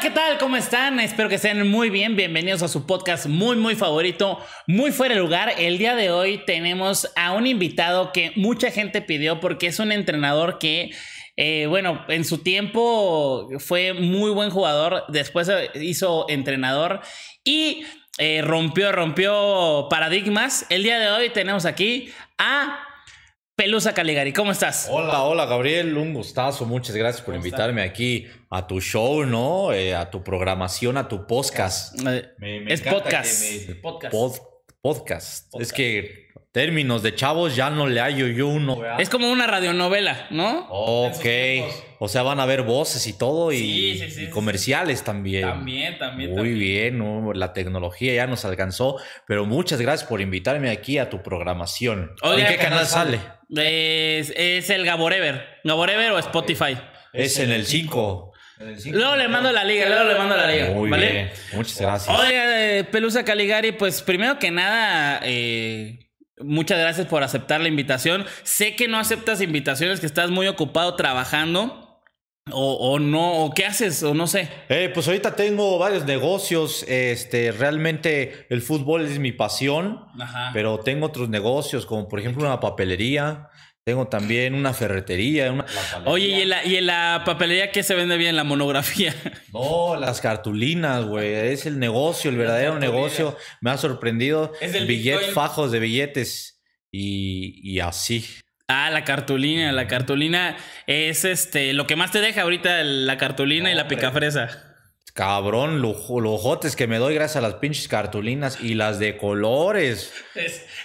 ¿qué tal? ¿Cómo están? Espero que estén muy bien. Bienvenidos a su podcast muy, muy favorito, muy fuera de lugar. El día de hoy tenemos a un invitado que mucha gente pidió porque es un entrenador que, eh, bueno, en su tiempo fue muy buen jugador, después hizo entrenador y eh, rompió, rompió paradigmas. El día de hoy tenemos aquí a Pelusa Caligari, ¿cómo estás? Hola, hola Gabriel, un gustazo, muchas gracias por invitarme aquí a tu show, ¿no? Eh, a tu programación, a tu podcast. Eh, es podcast. podcast. Podcast. Es que términos de chavos ya no le hallo yo uno. Es como una radionovela, ¿no? Ok. O sea, van a ver voces y todo y, comerciales también. También, también. Muy bien, la tecnología ya nos alcanzó. Pero muchas gracias por invitarme aquí a tu programación. ¿En qué canal sale? Es, es el Gaborever. ¿Gaborever o Spotify? Es en el 5. Luego le mando la liga, luego le mando la liga. Muy ¿vale? bien. Muchas gracias. Oye, eh, Pelusa Caligari, pues primero que nada, eh, muchas gracias por aceptar la invitación. Sé que no aceptas invitaciones, que estás muy ocupado trabajando. O, no, o qué haces, o no sé. Eh, pues ahorita tengo varios negocios. Este, realmente el fútbol es mi pasión, pero tengo otros negocios, como por ejemplo una papelería. Tengo también una ferretería. Una... Oye, ¿y en, la, papelería qué se vende bien? ¿La monografía? No, las cartulinas, güey. Es el negocio, el verdadero negocio. Me ha sorprendido. Es el fajos de billetes y, así. Ah, la cartulina, la cartulina es este, lo que más te deja ahorita la cartulina y la picafresa. Cabrón, los jotes que me doy gracias a las pinches cartulinas y las de colores.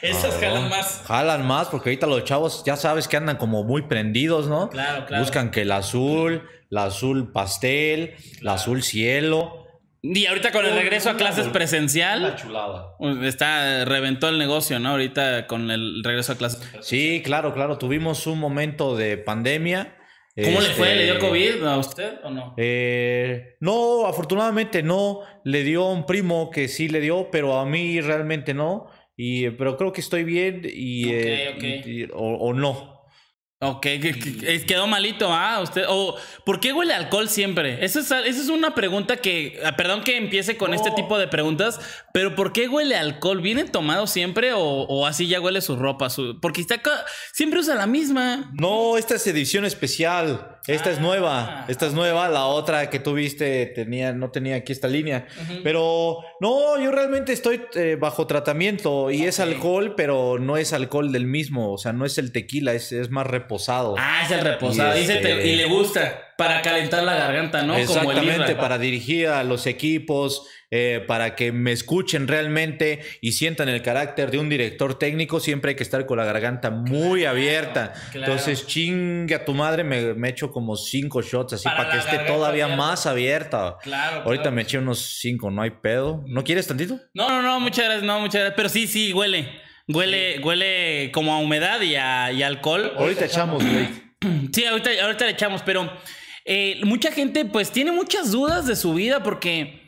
esas jalan más. Jalan más porque ahorita los chavos ya sabes que andan como muy prendidos, ¿no? Claro, Buscan que el azul, el azul pastel, el azul cielo. Y ahorita con el regreso a clases presencial. chulada. Está, reventó el negocio, ¿no? Ahorita con el regreso a clases. Sí, claro, claro. Tuvimos un momento de pandemia ¿Cómo le fue? ¿Le dio este, COVID a usted o no? Eh, no, afortunadamente no. Le dio a un primo que sí le dio, pero a mí realmente no. Y, eh, pero creo que estoy bien y, eh, o, no. Ok, que, quedó malito, ¿ah? Usted, o, ¿por qué huele alcohol siempre? Esa es, una pregunta que, ah, perdón que empiece con este tipo de preguntas, pero ¿por qué huele alcohol? ¿Viene tomado siempre o, o así ya huele su ropa? porque está acá, siempre usa la misma. No, esta es edición especial. Esta es ah. nueva, esta es nueva, la otra que tú viste tenía, no tenía aquí esta línea. Pero no, yo realmente estoy eh, bajo tratamiento y es alcohol, pero no es alcohol del mismo, o sea, no es el tequila, es, más reposado. Ah, es el reposado, y le este, gusta para calentar la garganta, ¿no? Exactamente, para dirigir a los equipos, eh, para que me escuchen realmente y sientan el carácter de un director técnico, siempre hay que estar con la garganta muy abierta. Entonces, chinga tu madre, me, echo como cinco shots así para, que esté todavía más abierta. Claro. Ahorita me eché unos cinco, no hay pedo. ¿No mm. quieres tantito? No, no, no, muchas gracias, no, muchas gracias. Pero sí, sí, huele. Huele, huele como a humedad y a, y alcohol. Ahorita echamos, güey. Sí, ahorita, ahorita le echamos, pero eh, mucha gente pues tiene muchas dudas de su vida porque...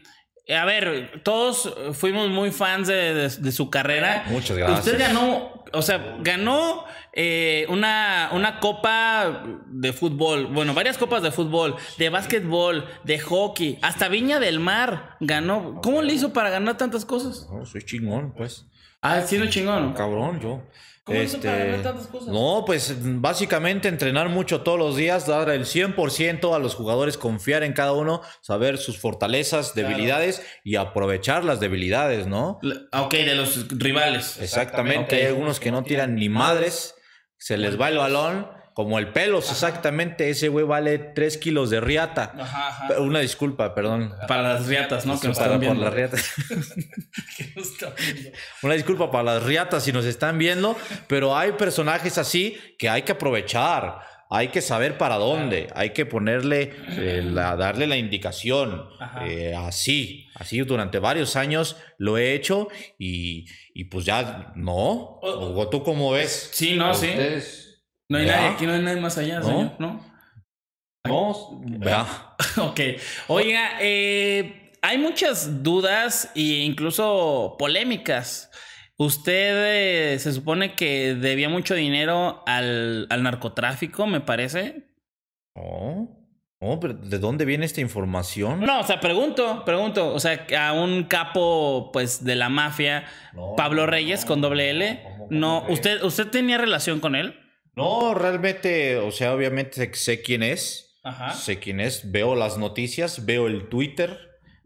Eh, a ver, todos fuimos muy fans de, su carrera. Muchas gracias. Usted ganó, o sea, ganó eh, una, una copa de fútbol, bueno, varias copas de fútbol, de básquetbol, de hockey, hasta Viña del Mar ganó. ¿Cómo le hizo para ganar tantas cosas? soy chingón, pues. Ah, sí, siendo chingón. Cabrón, yo. ¿Cómo este, para cosas? No, pues básicamente entrenar mucho todos los días, dar el 100% a los jugadores, confiar en cada uno, saber sus fortalezas, debilidades y aprovechar las debilidades, ¿no? Ah, ok, de los rivales. Exactamente, Exactamente. hay algunos que no tiran ni madres, se les va el balón como el pelos, exactamente. Ese güey vale 3 kilos de riata. Una disculpa, perdón. Para las riatas, ¿no? Que nos están viendo. las riatas. Una disculpa para las riatas si nos están viendo, pero hay personajes así que hay que aprovechar. Hay que saber para dónde, hay que ponerle, eh, la, darle la indicación. Eh, así, así durante varios años lo he hecho y, pues ya no. tú cómo ves? Sí, no, sí. No hay nadie, aquí no hay nadie más allá, señor, ¿no? Vamos, vea. ok. Oiga, eh, hay muchas dudas e incluso polémicas. Usted eh, se supone que debía mucho dinero al, al narcotráfico, me parece. Oh. Oh, pero ¿de dónde viene esta información? No, o sea, pregunto, pregunto. O sea, a un capo, pues, de la mafia, Pablo Reyes con doble L. No, ¿usted, ¿usted tenía relación con él? No, realmente, o sea, obviamente sé quién es. Sé quién es. Veo las noticias, veo el Twitter.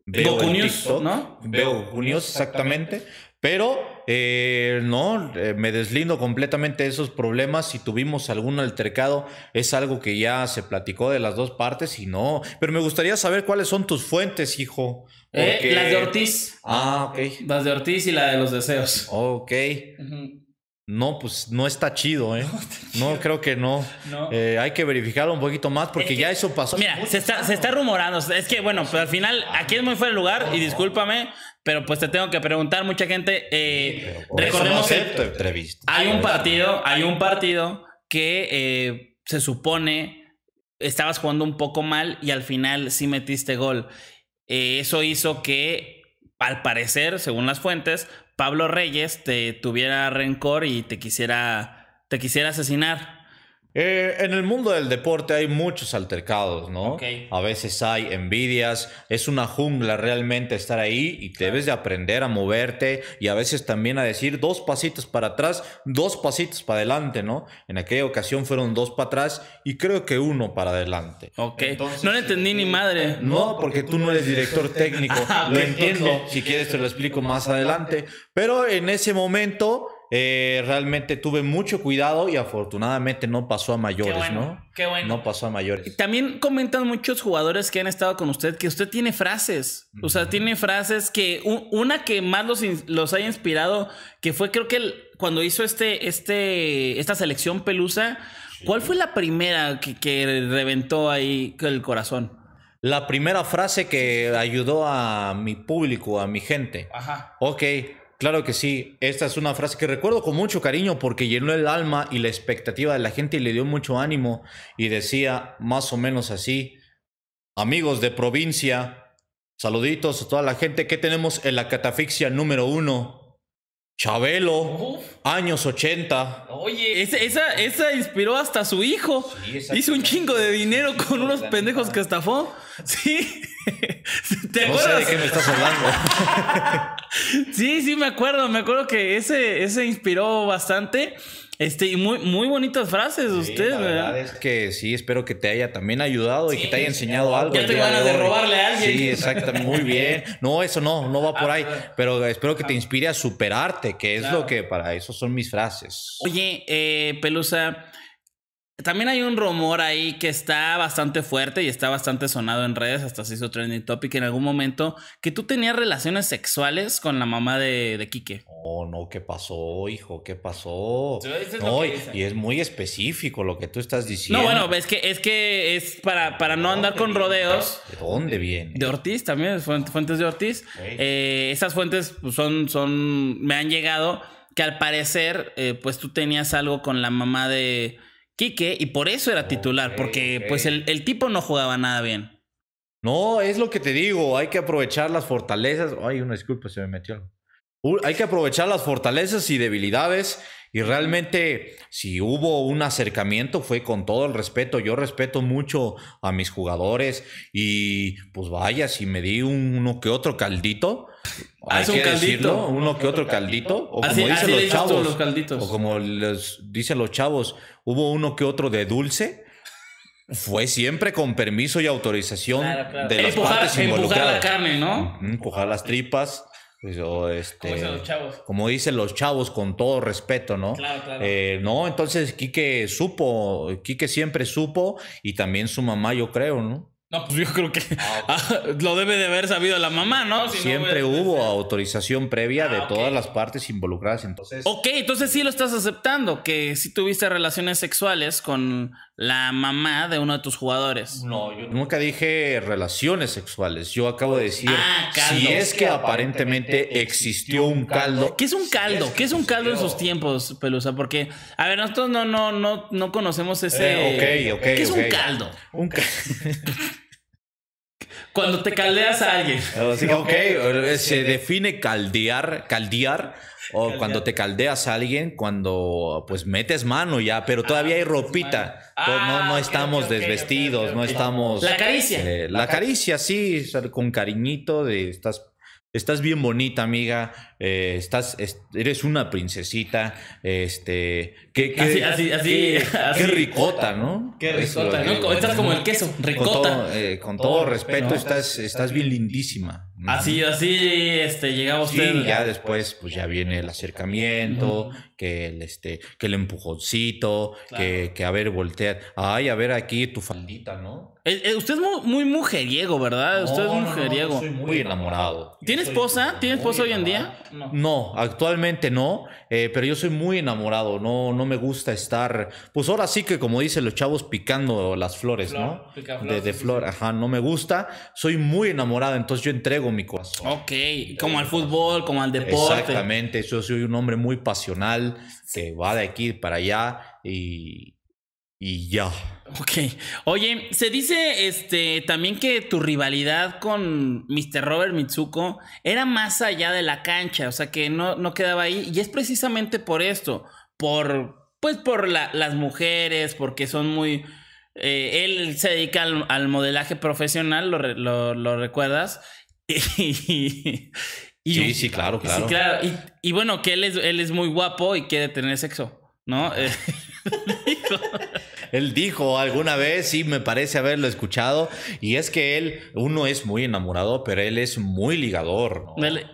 Veo el ¿no? Veo Unión, exactamente. Pero eh, no, eh, me deslindo completamente de esos problemas. Si tuvimos algún altercado, es algo que ya se platicó de las dos partes y no. Pero me gustaría saber cuáles son tus fuentes, hijo. Eh, las de Ortiz. Ah, ok. Las de Ortiz y la de los deseos. Ok. Ajá. No, pues no está chido, ¿eh? No, creo que no. Eh, hay que verificarlo un poquito más porque ya eso pasó. Mira, se está, rumorando. Es que, bueno, pues al final, aquí es muy fuera de lugar y discúlpame, pero pues te tengo que preguntar, mucha gente. Eh, recordemos hay un partido, hay un partido que eh, se supone estabas jugando un poco mal y al final sí metiste gol. eso hizo que, al parecer, según las fuentes, Pablo Reyes te tuviera rencor y te quisiera, te quisiera asesinar. Eh, en el mundo del deporte hay muchos altercados, ¿no? A veces hay envidias, es una jungla realmente estar ahí y debes de aprender a moverte y a veces también a decir dos pasitos para atrás, dos pasitos para adelante, ¿no? En aquella ocasión fueron dos para atrás y creo que uno para adelante. Ok, no lo entendí ni eh, madre. Eh, no, porque tú no eres director técnico, ah, lo entiendo, si quieres te lo explico más adelante, pero en ese momento eh, realmente tuve mucho cuidado y afortunadamente no pasó a mayores, ¿no? Qué bueno. No pasó a mayores. También comentan muchos jugadores que han estado con usted que usted tiene frases. O sea, tiene frases que. Una que más los, los haya inspirado, que fue creo que cuando hizo este, este, esta selección pelusa. ¿Cuál fue la primera que, que reventó ahí el corazón? La primera frase que ayudó a mi público, a mi gente. Ajá. Ok Claro que sí, esta es una frase que recuerdo con mucho cariño porque llenó el alma y la expectativa de la gente y le dio mucho ánimo y decía más o menos así, amigos de provincia, saluditos a toda la gente que tenemos en la catafixia número uno, Chabelo, años 80. Oye, esa, inspiró hasta a su hijo, hizo un chingo de dinero con unos pendejos que estafó, sí. ¿Te no de qué me estás hablando. Sí, sí, me acuerdo, me acuerdo que ese, ese inspiró bastante. Este, y muy, muy bonitas frases de sí, la ¿verdad? es que sí, espero que te haya también ayudado y que te haya enseñado algo. Ya te van a derrobarle a alguien. Sí, exactamente, muy bien. No, eso no, no va por ahí. Pero espero que te inspire a superarte, que es lo que para eso son mis frases. Oye, eh, Pelusa, también hay un rumor ahí que está bastante fuerte y está bastante sonado en redes, hasta se hizo trending topic en algún momento, que tú tenías relaciones sexuales con la mamá de, de Quique. Oh, no, ¿qué pasó, hijo? ¿Qué pasó? y, es muy específico lo que tú estás diciendo. No, bueno, es que es, que es para, para no andar con rodeos. ¿De dónde viene? De Ortiz también, fuentes de Ortiz. Eh, esas fuentes pues, son, son, me han llegado que al parecer, eh, pues tú tenías algo con la mamá de Quique y por eso era titular, porque pues el, el, tipo no jugaba nada bien. No, es lo que te digo, hay que aprovechar las fortalezas. Ay, una disculpa, se me metió algo. Hay que aprovechar las fortalezas y debilidades y realmente, si hubo un acercamiento, fue con todo el respeto. Yo respeto mucho a mis jugadores y pues vaya, si me di uno que otro caldito, ah, hay que decirlo, uno que otro caldito, o como dicen los chavos, o como les dicen los chavos, hubo uno que otro de dulce. Fue siempre con permiso y autorización de las empujar, partes Empujar la carne, ¿no? Empujar las tripas. Pues, o este, como dicen los chavos. con todo respeto, ¿no? Claro, claro. Eh, no, entonces Quique supo, Quique siempre supo y también su mamá, yo creo, ¿no? No, pues yo creo que ah, ah, lo debe de haber sabido la mamá, ¿no? Siempre hubo autorización previa de ah, todas las partes involucradas, entonces. Ok, entonces sí lo estás aceptando, que sí tuviste relaciones sexuales con la mamá de uno de tus jugadores. No, yo nunca dije relaciones sexuales. Yo acabo de decir ah, si es que aparentemente existió un caldo. ¿Qué es un caldo? ¿Qué es un caldo en sus tiempos, Pelusa? Porque a ver, nosotros no no no no conocemos ese eh, Ok, ¿Qué es un caldo? Un caldo. Cuando te caldeas a alguien. ok, eh, se define caldear, caldear. O cuando te caldeas a alguien, cuando pues metes mano ya, pero todavía hay ah, ropita. no, ah, estamos desvestidos, no estamos... La caricia. Eh, la caricia, sí, con cariñito de estás estás bien bonita, amiga, eh, estás, eres una princesita, este, qué, así, qué, ricota, ¿no? Qué ricota, eh, ¿no? estás como el queso, ricota. Con todo, eh, respeto, estás, estás bien lindísima. Así, así este, llegamos usted. Sí, ya después, pues ya viene el acercamiento, que el este, que el empujoncito, que, que a ver, voltea. Ay, a ver aquí tu faldita, ¿no? Eh, eh, usted es muy, mujeriego, ¿verdad? usted es mujeriego. soy muy enamorado. ¿Tiene esposa? ¿Tiene esposa hoy en día? No. actualmente no, eh, pero yo soy muy enamorado. No, no me gusta estar. Pues ahora sí que, como dicen los chavos, picando las flores, ¿no? de, de flor, ajá, no me gusta. Soy muy enamorado, entonces yo entrego mi corazón. Ok, eh, como al fútbol, como al deporte. Exactamente, yo soy un hombre muy pasional que va de aquí para allá y, ya. Ok. Oye, se dice este también que tu rivalidad con Mr. Robert Mitsuko era más allá de la cancha, o sea que no, no quedaba ahí. Y es precisamente por esto, por pues por las mujeres, porque son muy. Eh, él se dedica al, modelaje profesional, lo, lo recuerdas. y, sí, sí, claro, claro. Y, y, bueno, que él es, él es muy guapo y quiere tener sexo, ¿no? él dijo alguna vez, sí, me parece haberlo escuchado, y es que él, uno es muy enamorado, pero él es muy ligador.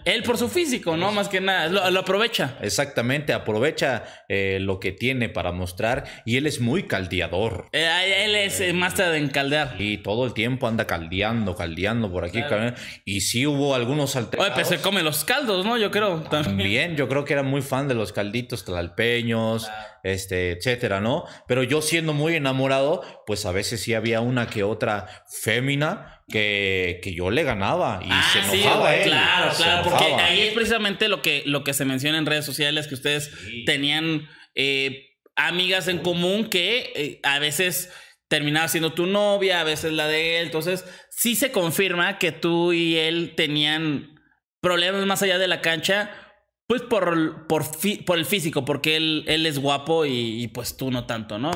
Él, por su físico, ¿no? Más que nada, lo, aprovecha. Exactamente, aprovecha eh, lo que tiene para mostrar y él es muy caldeador. Eh, él es eh, máster en caldear. Y todo el tiempo anda caldeando, caldeando por aquí. Y sí hubo algunos alterados. pues se come los caldos, ¿no? Yo creo. También, yo creo que era muy fan de los calditos tlalpeños este, etcétera, ¿no? Pero yo siendo muy enamorado, pues a veces sí había una que otra fémina que, que yo le ganaba y ah, se enojaba sí, él, Claro, claro, porque ahí es precisamente lo que, lo que se menciona en redes sociales, que ustedes tenían eh, amigas en común que eh, a veces terminaba siendo tu novia, a veces la de él. Entonces, sí se confirma que tú y él tenían problemas más allá de la cancha pues por, por, por el físico, porque él, es guapo y, pues tú no tanto, ¿no?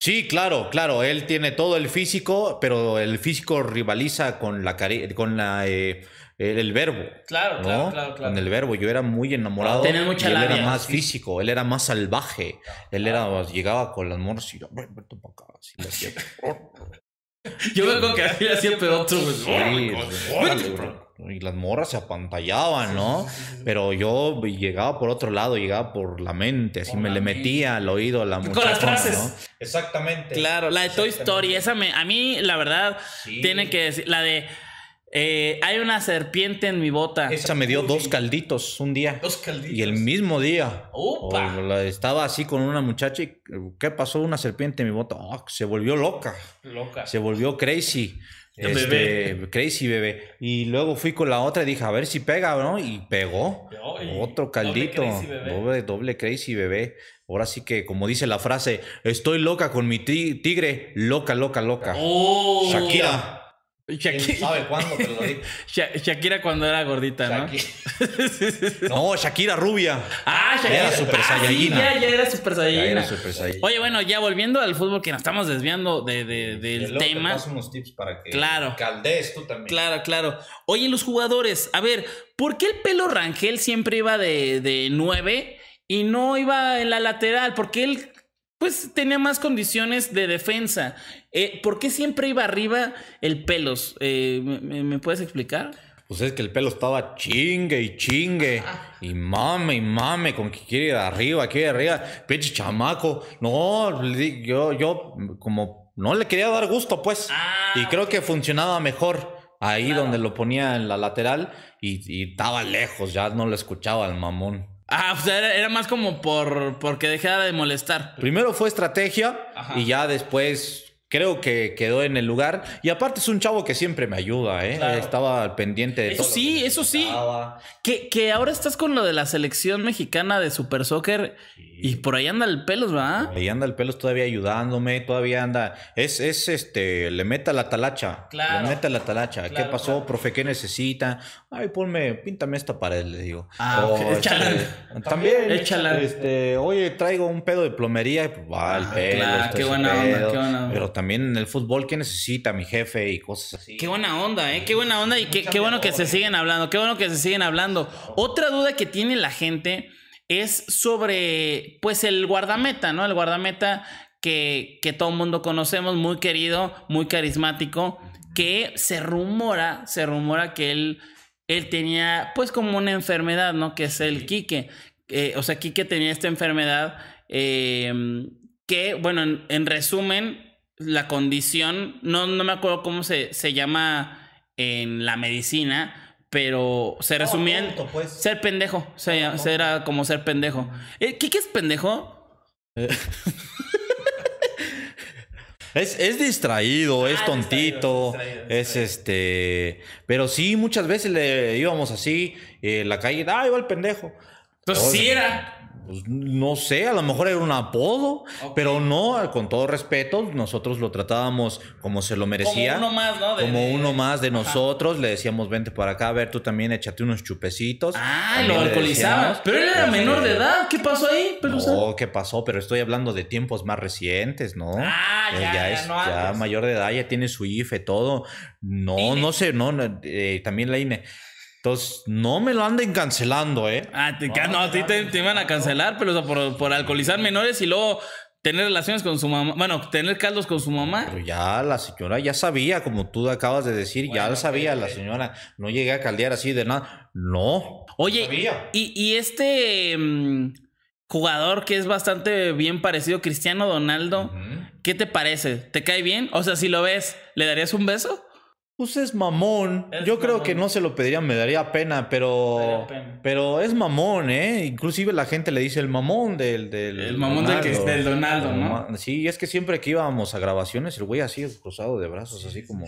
Sí, claro, claro. Él tiene todo el físico, pero el físico rivaliza con la con la eh, el, verbo. Claro, claro, claro, claro, Con el verbo. Yo era muy enamorado. Tenía mucha él era más físico, él era más salvaje. Él era, pues, llegaba con las amor, y yo, Yo acá. Así, le yo vengo que siempre otro, pues, y las morras se apantallaban, ¿no? Pero yo llegaba por otro lado, llegaba por la mente, así me le metía al oído a la muchacha. Con las frases. ¿no? Exactamente. Claro, la de Toy Story, esa me, a mí la verdad tiene que decir, la de... Eh, hay una serpiente en mi bota. Esa me dio dos calditos un día. Dos calditos. Y el mismo día. estaba así con una muchacha y ¿qué pasó? Una serpiente en mi bota. Ah, se volvió loca. Loca. Se volvió crazy. Este, Crazy bebé. Y luego fui con la otra y dije, a ver si pega, ¿no? Y pegó. Otro caldito. Doble crazy, doble, crazy, bebé. Ahora sí que, como dice la frase, estoy loca con mi tigre. Loca, loca, loca. Oh. Shakira. Shakira. ¿Quién sabe cuándo? Te Shakira cuando era gordita, ¿no? no, Shakira rubia. Ah, Shakira. Era super ah, ya, ya era super saiyajina. Oye, bueno, ya volviendo al fútbol que nos estamos desviando del tema. Te paso unos tips para que claro. caldees tú también. Claro, claro. Oye, los jugadores, a ver, ¿por qué el pelo Rangel siempre iba de, de 9 y no iba en la lateral? ¿Por qué él pues tenía más condiciones de defensa. Eh, ¿Por qué siempre iba arriba el pelos? Eh, ¿me, puedes explicar? Pues es que el pelo estaba chingue y chingue. Y mame y mame con que quiere ir arriba, quiere ir arriba. Pinche chamaco. No, yo, yo como no le quería dar gusto, pues. Ah, y creo que funcionaba mejor ahí donde lo ponía en la lateral y, y estaba lejos, ya no lo escuchaba el mamón. Ah, o sea, era, más como por porque dejara de molestar. Primero fue estrategia y ya después creo que quedó en el lugar. Y aparte es un chavo que siempre me ayuda, ¿eh? Estaba pendiente de eso. sí, eso sí. Que, que, ahora estás con lo de la selección mexicana de Super Soccer y por ahí anda el pelos, ¿verdad? Ahí anda el pelos todavía ayudándome, todavía anda. Es, es este, le meta la talacha. Claro. Le meta la talacha. ¿Qué pasó, profe? ¿Qué necesita? Ay, ponme, píntame esta pared, le digo. Ah, este, échala. también, échala. Este, oye, traigo un pedo de plomería. Pues, va, el ah, pelo. qué buena onda, qué buena onda. Pero también también en el fútbol, ¿qué necesita mi jefe? Y cosas así. Qué buena onda, ¿eh? Qué buena onda y qué, bueno que se siguen hablando, qué bueno que se siguen hablando. Otra duda que tiene la gente es sobre, pues, el guardameta, ¿no? El guardameta que, todo el mundo conocemos, muy querido, muy carismático, que se rumora, se rumora que él, él tenía, pues, como una enfermedad, ¿no? Que es el Quique. Eh, o sea, Quique tenía esta enfermedad eh, que, bueno, en resumen, la condición, no, no me acuerdo cómo se, llama en la medicina, pero se oh, resumía en pues. ser pendejo. Ah, o era como ser pendejo. Eh, ¿Qué, es pendejo? es, distraído, es tontito, es este... Pero sí, muchas veces le íbamos así, en eh, la calle, ah, iba el pendejo. Entonces pues sí era pues, no sé, a lo mejor era un apodo, pero no, con todo respeto, nosotros lo tratábamos como se lo merecía. Como uno más, ¿no? De, como uno más de nosotros, le decíamos, vente para acá, a ver, tú también échate unos chupecitos. Ah, lo alcoholizaba Pero él era este, menor de edad, ¿qué pasó ahí? no, ¿qué pasó? Pero estoy hablando de tiempos más recientes, ¿no? Ah, eh, ya, es mayor de edad, ya tiene su IFE, todo. No, no sé, no, eh, también la INE. Entonces, no me lo anden cancelando, ¿eh? Ah, no, a ti te, iban a cancelar, pero por, alcoholizar menores y luego tener relaciones con su mamá, bueno, tener caldos con su mamá. Pero ya la señora ya sabía, como tú acabas de decir, ya lo sabía la señora. No llegué a caldear así de nada. No. Oye, Y, y, este mm, jugador que es bastante bien parecido, Cristiano Donaldo, ¿qué te parece? ¿Te cae bien? O sea, si lo ves, ¿le darías un beso? Pues es mamón. Yo creo que no se lo pediría, me daría pena, pero. Pero es mamón, ¿eh? Inclusive la gente le dice el mamón del. del el mamón Del, que, del Donaldo, ¿no? Sí, es que siempre que íbamos a grabaciones, el güey así cruzado de brazos, así como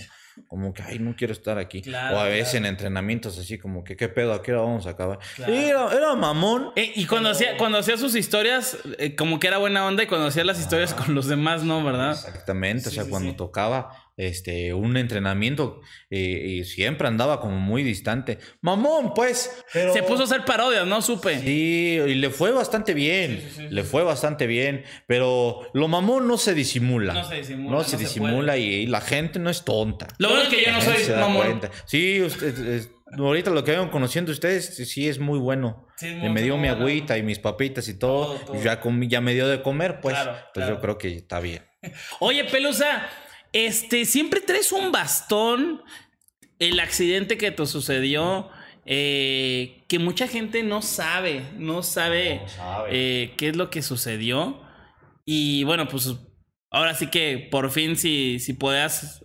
como que, ay, no quiero estar aquí. o a veces en entrenamientos así, como que, ¿qué pedo? ¿A qué hora vamos a acabar? era, mamón. Eh, y cuando, hacía, cuando hacía sus historias, eh, como que era buena onda y cuando hacía las historias con los demás, ¿no? ¿Verdad? Exactamente, o sea, cuando tocaba este, un entrenamiento eh, y siempre andaba como muy distante. Mamón, pues. Se puso a hacer parodias, ¿no? Supe. Sí, y le fue bastante bien. le fue bastante bien. Pero lo mamón no se disimula. No se disimula. No, se, disimula y, la gente no es tonta. Lo que yo no soy Sí, ahorita lo que vengo conociendo ustedes sí es muy bueno. Eh, me dio mi agüita y mis papitas y todo. Ya, ya me dio de comer, pues. yo creo que está bien. Oye, Pelusa, este, siempre traes un bastón. El accidente que te sucedió. Eh, que mucha gente no sabe, no sabe, eh, qué es lo que sucedió. Y bueno, pues ahora sí que por fin si, si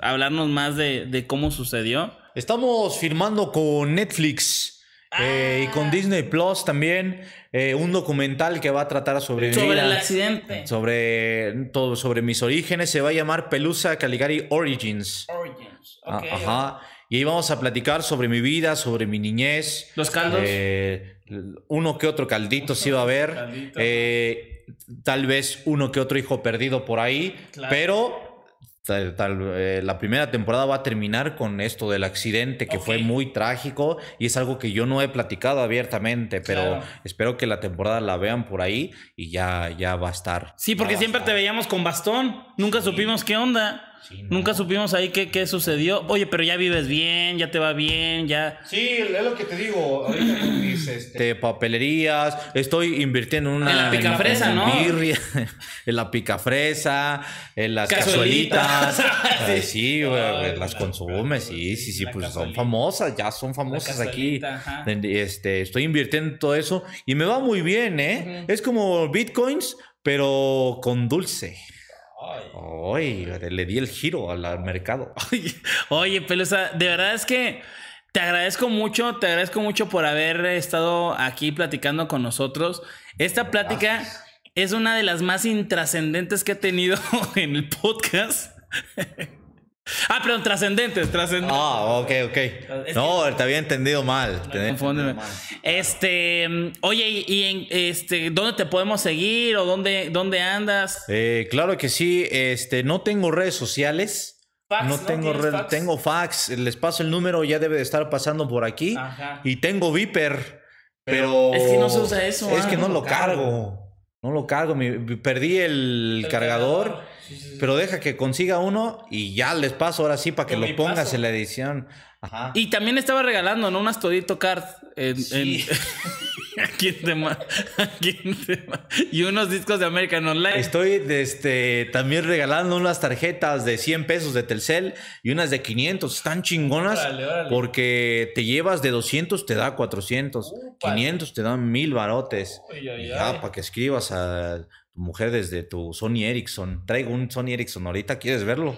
hablarnos más de, cómo sucedió. Estamos firmando con Netflix. Eh, y con ah. Disney Plus también eh, un documental que va a tratar sobre sobre el accidente sobre todo sobre mis orígenes se va a llamar Pelusa Caligari Origins Origins ah, ajá y ahí vamos a platicar sobre mi vida sobre mi niñez los caldos eh, uno que otro caldito sí va a haber tal vez uno que otro hijo perdido por ahí, pero eh, la primera temporada va a terminar con esto del accidente que fue muy trágico y es algo que yo no he platicado abiertamente, pero espero que la temporada la vean por ahí y ya, ya va a estar. Sí, porque siempre te veíamos con bastón, nunca supimos qué onda. Nunca supimos ahí qué, qué, sucedió. Oye, pero ya vives bien, ya te va bien, ya. Sí, es lo que te digo. Ahorita este. papelerías, estoy invirtiendo en una. En la picafresa, ¿no? en la pica fresa en las cazuelitas. sí, las consumes, sí, sí, sí, pues son famosas, ya son famosas aquí. Este, estoy invirtiendo en todo eso y me va muy bien, ¿eh? Es como bitcoins, pero con dulce. Ay, le di el giro al, mercado. Oye, Pelusa, de verdad es que te agradezco mucho, te agradezco mucho por haber estado aquí platicando con nosotros. Esta plática es una de las más intrascendentes que he tenido en el podcast. Ah, perdón, trascendente, Ah, ok, ok. no, te había entendido mal. Este, oye, ¿y, en, este, dónde te podemos seguir o dónde, dónde andas? Eh, claro que sí, este, no tengo redes sociales. no, tengo fax? tengo fax, les paso el número, ya debe de estar pasando por aquí. Y tengo Viper, pero, es que no se usa eso. Es que ah, no, lo cargo. No lo cargo, perdí el, cargador pero deja que consiga uno y ya les paso ahora sí para que lo pongas en la edición. Y también estaba regalando, ¿no? Unas Todito Card. En, y unos discos de American Online. Estoy este, también regalando unas tarjetas de 100 pesos de Telcel y unas de 500. Están chingonas porque te llevas de 200, te da 400. 500 te dan mil barotes. ya, para que escribas a Mujeres de tu Sony Ericsson. Traigo un Sony Ericsson ahorita, ¿quieres verlo?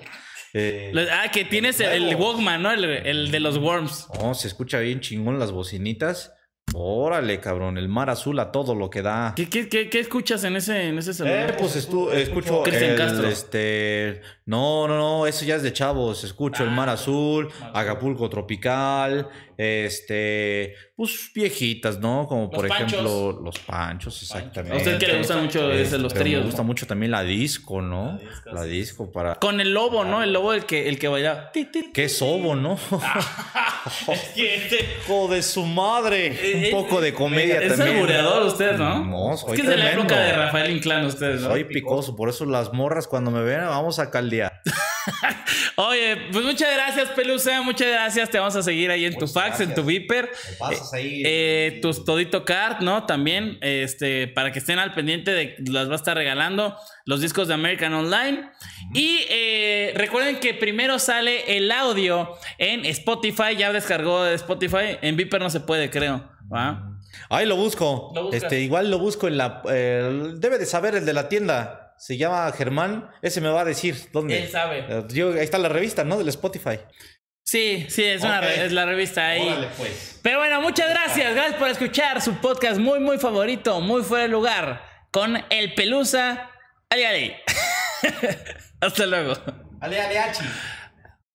Eh, ah, que tienes el, Walkman, ¿no? El, de los Worms. oh, se escucha bien chingón las bocinitas. Órale, cabrón, el mar azul a todo lo que da. ¿Qué, qué, qué, escuchas en ese, en ese celular? Eh, pues escucho Cristian Castro. Este, no, no, no, eso ya es de chavos. Escucho el ah, mar azul, Acapulco tropical, este, pues viejitas, ¿no? Como por ejemplo los panchos, exactamente. A usted que le gustan mucho este, los tríos. Le gusta mucho también la disco, ¿no? La disco, para. Con el lobo, ¿no? El lobo el que, el que vaya Qué sobo, ¿no? Ah, es que este... de su madre. Eh, eh, Un poco de eh, comedia es, también. Es usted, ¿no? Mm, es que es de la época de Rafael Inclán, usted, ¿no? Soy picoso, por eso las morras cuando me ven, vamos a caldear. Oye, pues muchas gracias, Pelusa. Muchas gracias. Te vamos a seguir ahí en tu fax, en tu Viper. Eh, eh, tus Todito Card, ¿no? También, este, para que estén al pendiente de las va a estar regalando los discos de American Online. Y eh, recuerden que primero sale el audio en Spotify. Ya descargó de Spotify. En Viper no se puede, creo. Ahí lo busco. este, igual lo busco en la. debe de saber el de la tienda se llama Germán, ese me va a decir dónde. Él sabe. Eh, ahí está la revista, ¿no? Del Spotify. Sí, sí, es, una, es la revista ahí. Órale, pues. Pero bueno, muchas gracias. Gracias por escuchar su podcast muy, muy favorito, muy fuera de lugar, con El Pelusa. ¡Ale, ali. Hasta luego. Ale, ale, achi.